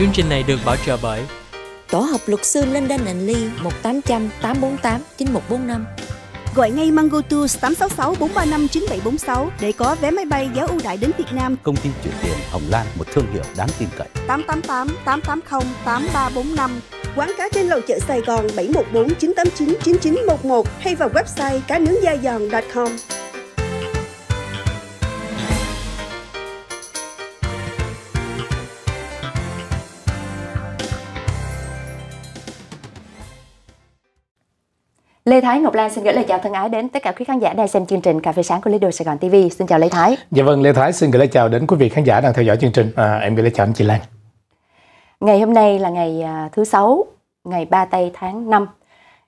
Chương trình này được bảo trợ bởi Tổ hợp luật sư Linden and Lee 1800 848 9145. Gọi ngay Mango Tours 866 435 9746 để có vé máy bay giá ưu đãi đến Việt Nam. Công ty chuyển tiền Hồng Lan, một thương hiệu đáng tin cậy. 888 880 8345. Quán cá trên lầu chợ Sài Gòn 714 989 9911 hay vào website cá nướng da giòn.com. Lê Thái Ngọc Lan xin gửi lời chào thân ái đến tất cả quý khán giả đang xem chương trình Cà phê sáng của Lido Sài Gòn TV. Xin chào Lê Thái. Dạ vâng, Lê Thái xin gửi lời chào đến quý vị khán giả đang theo dõi chương trình. À, em gửi lời chào anh chị Lan. Ngày hôm nay là ngày à, thứ sáu, ngày 3 tây tháng 5.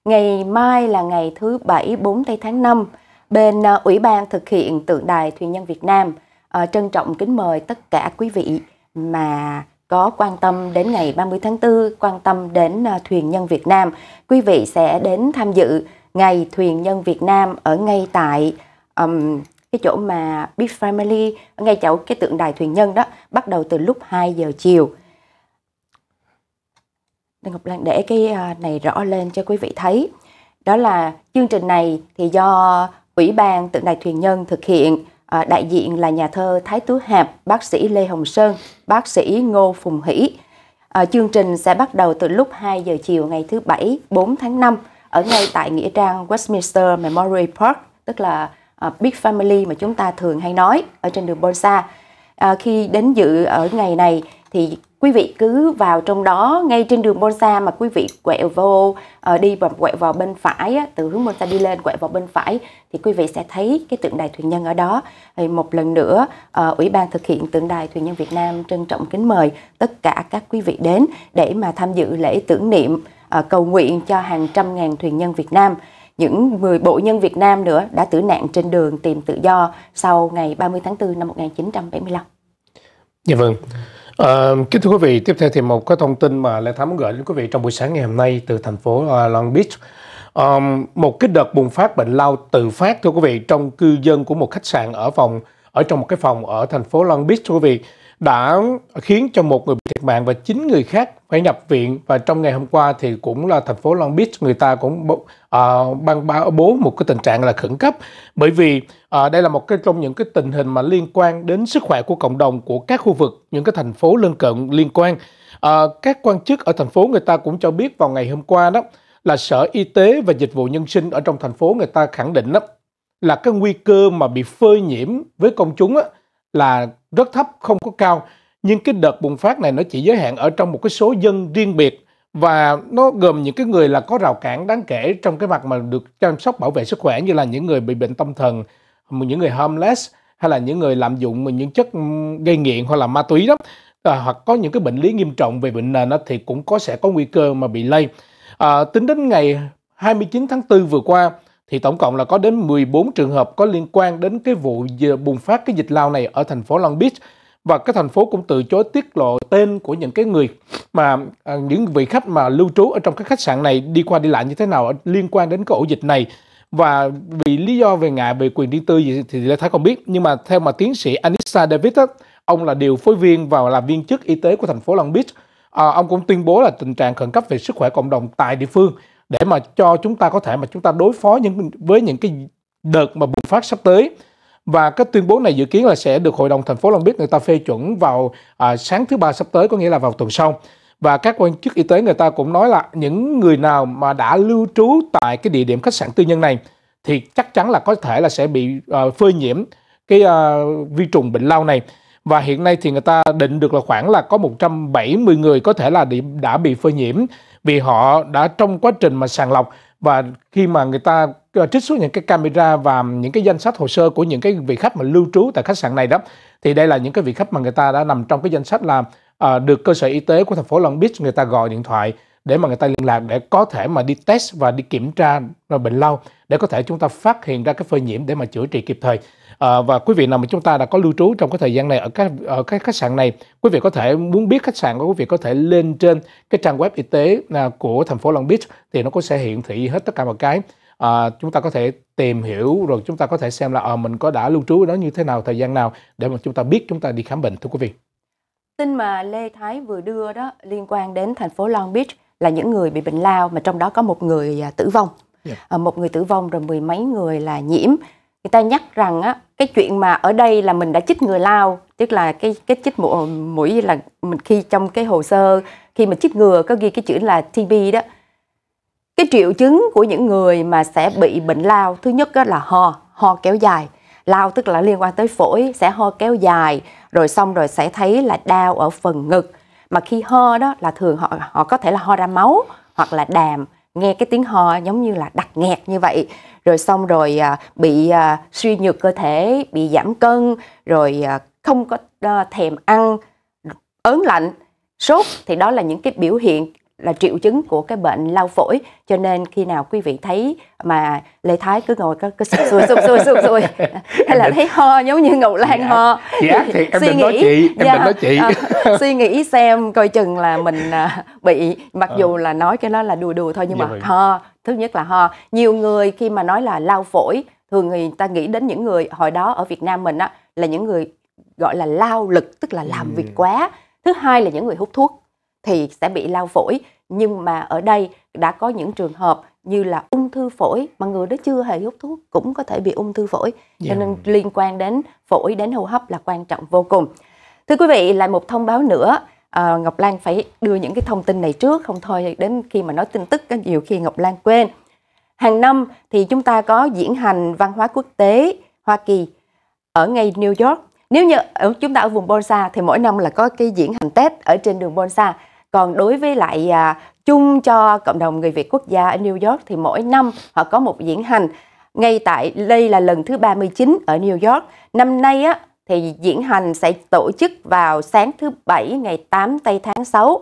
Ngày mai là ngày thứ bảy 4 tây tháng 5. Bên à, Ủy ban thực hiện tượng đài thuyền nhân Việt Nam à, trân trọng kính mời tất cả quý vị mà có quan tâm đến ngày 30 tháng 4, quan tâm đến à, thuyền nhân Việt Nam, quý vị sẽ đến tham dự ngày thuyền nhân Việt Nam ở ngay tại um, cái chỗ mà Big Family ngay chỗ cái tượng đài thuyền nhân đó bắt đầu từ lúc 2 giờ chiều. Ngọc Lan để cái à, này rõ lên cho quý vị thấy. Đó là chương trình này thì do Ủy ban tượng đài thuyền nhân thực hiện Ờ, đại diện là nhà thơ Thái Tú Hạp, bác sĩ Lê Hồng Sơn, bác sĩ Ngô Phùng Hỷ. Ờ, chương trình sẽ bắt đầu từ lúc 2 giờ chiều ngày thứ Bảy 4 tháng 5 ở ngay tại Nghĩa trang Westminster Memorial Park, tức là ờ, Big Family mà chúng ta thường hay nói ở trên đường Bonsa. khi đến dự ở ngày này thì quý vị cứ vào trong đó ngay trên đường Bonsa mà quý vị quẹo vô ờ, đi và quẹo vào bên phải từ hướng Bonsa đi lên quẹo vào bên phải thì quý vị sẽ thấy cái tượng đài thuyền nhân ở đó thì một lần nữa ờ, ủy ban thực hiện tượng đài thuyền nhân Việt Nam trân trọng kính mời tất cả các quý vị đến để mà tham dự lễ tưởng niệm ờ, cầu nguyện cho hàng trăm ngàn thuyền nhân Việt Nam những 10 bộ nhân Việt Nam nữa đã tử nạn trên đường tìm tự do sau ngày 30 tháng 4 năm 1975. Dạ vâng. À, kính thưa quý vị, tiếp theo thì một cái thông tin mà Lê Thám gửi đến quý vị trong buổi sáng ngày hôm nay từ thành phố ờ, Long Beach. Um, một cái đợt bùng phát bệnh lao tự phát thưa quý vị trong cư dân của một khách sạn ở phòng ở trong một cái phòng ở thành phố Long Beach thưa quý vị đã khiến cho một người bị thiệt mạng và chín người khác phải nhập viện và trong ngày hôm qua thì cũng là thành phố Long Beach người ta cũng uh, ban báo bố một cái tình trạng là khẩn cấp bởi vì uh, đây là một cái trong những cái tình hình mà liên quan đến sức khỏe của cộng đồng của các khu vực những cái thành phố lân cận liên quan uh, các quan chức ở thành phố người ta cũng cho biết vào ngày hôm qua đó là sở y tế và dịch vụ nhân sinh ở trong thành phố người ta khẳng định đó là cái nguy cơ mà bị phơi nhiễm với công chúng đó, là rất thấp, không có cao. Nhưng cái đợt bùng phát này nó chỉ giới hạn ở trong một cái số dân riêng biệt và nó gồm những cái người là có rào cản đáng kể trong cái mặt mà được chăm sóc bảo vệ sức khỏe như là những người bị bệnh tâm thần, những người homeless hay là những người lạm dụng những chất gây nghiện hoặc là ma túy đó à, hoặc có những cái bệnh lý nghiêm trọng về bệnh nền thì cũng có sẽ có nguy cơ mà bị lây. À, tính đến ngày 29 tháng 4 vừa qua thì tổng cộng là có đến 14 trường hợp có liên quan đến cái vụ bùng phát cái dịch lao này ở thành phố Long Beach và cái thành phố cũng từ chối tiết lộ tên của những cái người mà à, những vị khách mà lưu trú ở trong cái khách sạn này đi qua đi lại như thế nào liên quan đến cái ổ dịch này và vì lý do về ngại về quyền riêng tư gì thì Lê Thái không biết nhưng mà theo mà tiến sĩ Anissa David đó, ông là điều phối viên và là viên chức y tế của thành phố Long Beach à, ông cũng tuyên bố là tình trạng khẩn cấp về sức khỏe cộng đồng tại địa phương để mà cho chúng ta có thể mà chúng ta đối phó những với những cái đợt mà bùng phát sắp tới và cái tuyên bố này dự kiến là sẽ được hội đồng thành phố Long Biên người ta phê chuẩn vào à, sáng thứ ba sắp tới có nghĩa là vào tuần sau và các quan chức y tế người ta cũng nói là những người nào mà đã lưu trú tại cái địa điểm khách sạn tư nhân này thì chắc chắn là có thể là sẽ bị à, phơi nhiễm cái à, vi trùng bệnh lao này và hiện nay thì người ta định được là khoảng là có 170 người có thể là đã bị phơi nhiễm vì họ đã trong quá trình mà sàng lọc và khi mà người ta ờ, trích xuất những cái camera và những cái danh sách hồ sơ của những cái vị khách mà lưu trú tại khách sạn này đó thì đây là những cái vị khách mà người ta đã nằm trong cái danh sách là à, được cơ sở y tế của thành phố Long Beach người ta gọi điện thoại để mà người ta liên lạc để có thể mà đi test và đi kiểm tra bệnh lao để có thể chúng ta phát hiện ra cái phơi nhiễm để mà chữa trị kịp thời à, và quý vị nào mà chúng ta đã có lưu trú trong cái thời gian này ở các ở các khách sạn này quý vị có thể muốn biết khách sạn của quý vị có thể lên trên cái trang web y tế à, của thành phố Long Beach thì nó có sẽ hiện thị hết tất cả mọi cái à, chúng ta có thể tìm hiểu rồi chúng ta có thể xem là à, mình có đã lưu trú đó như thế nào thời gian nào để mà chúng ta biết chúng ta đi khám bệnh thưa quý vị tin mà Lê Thái vừa đưa đó liên quan đến thành phố Long Beach là những người bị bệnh lao mà trong đó có một người à, tử vong yeah. Dạ. à, một người tử vong rồi mười mấy người là nhiễm người ta nhắc rằng á cái chuyện mà ở đây là mình đã chích người lao tức là cái cái chích mũi, mũi là mình khi trong cái hồ sơ khi mà chích ngừa có ghi cái chữ là TB đó cái triệu chứng của những người mà sẽ bị bệnh lao thứ nhất đó là ho ho kéo dài lao tức là liên quan tới phổi sẽ ho kéo dài rồi xong rồi sẽ thấy là đau ở phần ngực mà khi ho đó là thường họ họ có thể là ho ra máu hoặc là đàm nghe cái tiếng ho giống như là đặc nghẹt như vậy rồi xong rồi à, bị à, suy nhược cơ thể bị giảm cân rồi à, không có thèm ăn ớn lạnh sốt thì đó là những cái biểu hiện là triệu chứng của cái bệnh lao phổi cho nên khi nào quý vị thấy mà lê thái cứ ngồi cứ, cứ sụp sùi sụp sùi sụp sùi hay là thấy ho giống như ngậu lan dạ. ho dạ, thì em suy nghĩ chị. em dạ, nói chị à, suy nghĩ xem coi chừng là mình à, bị mặc à. dù là nói cái đó là đùa đùa thôi nhưng dạ mà vậy. Vâng. ho thứ nhất là ho nhiều người khi mà nói là lao phổi thường người ta nghĩ đến những người hồi đó ở việt nam mình á là những người gọi là lao lực tức là làm ừ. việc quá thứ hai là những người hút thuốc thì sẽ bị lao phổi nhưng mà ở đây đã có những trường hợp như là ung thư phổi mà người đó chưa hề hút thuốc cũng có thể bị ung thư phổi cho dạ. nên liên quan đến phổi đến hô hấp là quan trọng vô cùng thưa quý vị lại một thông báo nữa à, Ngọc Lan phải đưa những cái thông tin này trước không thôi đến khi mà nói tin tức nhiều khi Ngọc Lan quên hàng năm thì chúng ta có diễn hành văn hóa quốc tế Hoa Kỳ ở ngay New York nếu như ở chúng ta ở vùng Bonsa thì mỗi năm là có cái diễn hành Tết ở trên đường Bonsa còn đối với lại à, chung cho cộng đồng người Việt quốc gia ở New York thì mỗi năm họ có một diễn hành ngay tại đây là lần thứ 39 ở New York năm nay á thì diễn hành sẽ tổ chức vào sáng thứ bảy ngày 8 tây tháng 6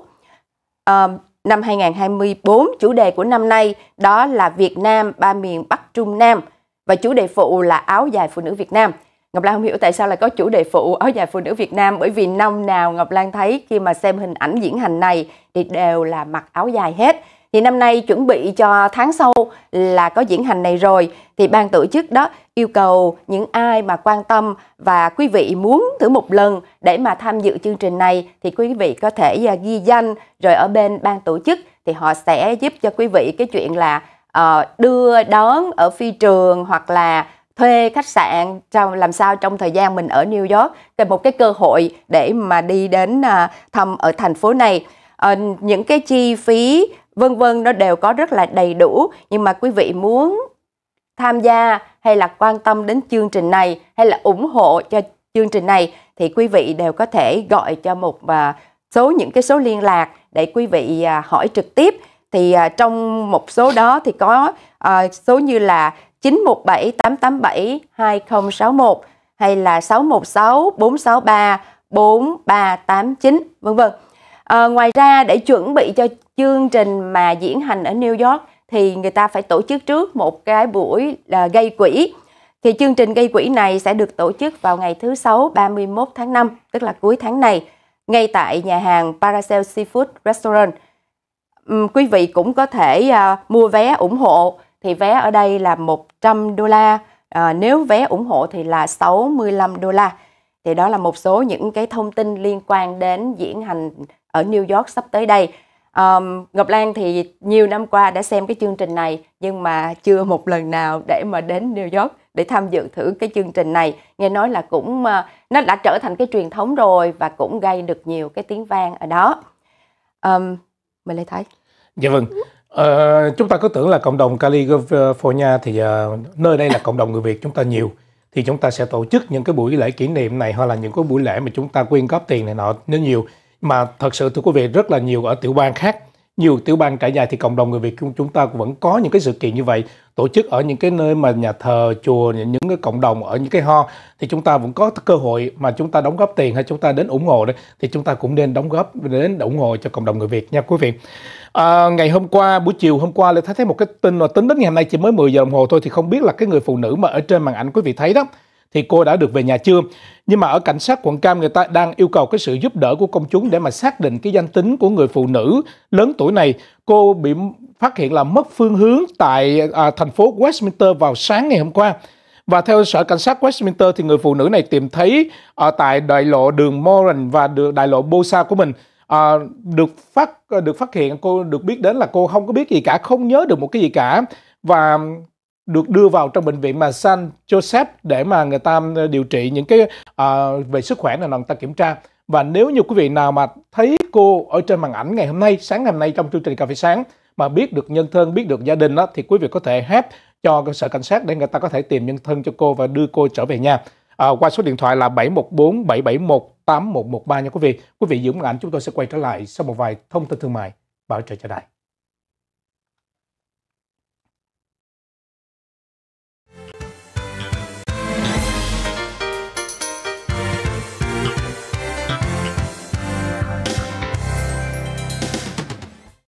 à, năm 2024 chủ đề của năm nay đó là Việt Nam ba miền Bắc Trung Nam và chủ đề phụ là áo dài phụ nữ Việt Nam Ngọc Lan không hiểu tại sao lại có chủ đề phụ áo dài phụ nữ Việt Nam bởi vì năm nào Ngọc Lan thấy khi mà xem hình ảnh diễn hành này thì đều là mặc áo dài hết. Thì năm nay chuẩn bị cho tháng sau là có diễn hành này rồi thì ban tổ chức đó yêu cầu những ai mà quan tâm và quý vị muốn thử một lần để mà tham dự chương trình này thì quý vị có thể à, ghi danh rồi ở bên ban tổ chức thì họ sẽ giúp cho quý vị cái chuyện là uh, đưa đón ở phi trường hoặc là thuê khách sạn trong làm sao trong thời gian mình ở New York thì một cái cơ hội để mà đi đến à, thăm ở thành phố này à, những cái chi phí vân vân nó đều có rất là đầy đủ nhưng mà quý vị muốn tham gia hay là quan tâm đến chương trình này hay là ủng hộ cho chương trình này thì quý vị đều có thể gọi cho một và số những cái số liên lạc để quý vị à, hỏi trực tiếp thì à, trong một số đó thì có số như là 917 887 2061 hay là 616 463 4389 vân vân. À, ngoài ra để chuẩn bị cho chương trình mà diễn hành ở New York thì người ta phải tổ chức trước một cái buổi là gây quỹ. Thì chương trình gây quỹ này sẽ được tổ chức vào ngày thứ sáu 31 tháng 5, tức là cuối tháng này, ngay tại nhà hàng Paracel Seafood Restaurant. quý vị cũng có thể ờ, mua vé ủng hộ thì vé ở đây là 100 đô la à, nếu vé ủng hộ thì là 65 đô la thì đó là một số những cái thông tin liên quan đến diễn hành ở New York sắp tới đây um, Ngọc Lan thì nhiều năm qua đã xem cái chương trình này nhưng mà chưa một lần nào để mà đến New York để tham dự thử cái chương trình này nghe nói là cũng ờ, nó đã trở thành cái truyền thống rồi và cũng gây được nhiều cái tiếng vang ở đó um, mình lại thấy dạ vâng Ờ, chúng ta cứ tưởng là cộng đồng California thì uh, nơi đây là cộng đồng người Việt chúng ta nhiều thì chúng ta sẽ tổ chức những cái buổi lễ kỷ niệm này hoặc là những cái buổi lễ mà chúng ta quyên góp tiền này nọ nếu nhiều mà thật sự thưa quý vị rất là nhiều ở tiểu bang khác nhiều tiểu bang trải dài thì cộng đồng người Việt chúng ta cũng vẫn có những cái sự kiện như vậy tổ chức ở những cái nơi mà nhà thờ chùa những cái cộng đồng ở những cái ho thì chúng ta vẫn có cơ hội mà chúng ta đóng góp tiền hay chúng ta đến ủng hộ đấy thì chúng ta cũng nên đóng góp đến ủng hộ cho cộng đồng người Việt nha quý vị à, ngày hôm qua buổi chiều hôm qua lại thấy thấy một cái tin mà tính đến ngày hôm nay chỉ mới 10 giờ đồng hồ thôi thì không biết là cái người phụ nữ mà ở trên màn ảnh quý vị thấy đó thì cô đã được về nhà chưa? Nhưng mà ở cảnh sát quận Cam người ta đang yêu cầu cái sự giúp đỡ của công chúng để mà xác định cái danh tính của người phụ nữ lớn tuổi này. Cô bị phát hiện là mất phương hướng tại à, thành phố Westminster vào sáng ngày hôm qua. Và theo Sở Cảnh sát Westminster thì người phụ nữ này tìm thấy ở à, tại đại lộ đường Moran và đại lộ Bosa của mình à, được phát được phát hiện cô được biết đến là cô không có biết gì cả không nhớ được một cái gì cả và được đưa vào trong bệnh viện mà San Joseph để mà người ta ờ, điều trị những cái uh, về sức khỏe này là người ta kiểm tra và nếu như quý vị nào mà thấy cô ở trên màn ảnh ngày hôm nay sáng ngày hôm nay trong chương trình cà phê sáng mà biết được nhân thân biết được gia đình đó thì quý vị có thể hát cho cơ sở cảnh sát để người ta có thể tìm nhân thân cho cô và đưa cô trở về nhà à, qua số điện thoại là 714 771 8113 nha quý vị quý vị giữ màn ảnh chúng tôi sẽ quay trở lại sau một vài thông tin thương mại bảo trợ cho đài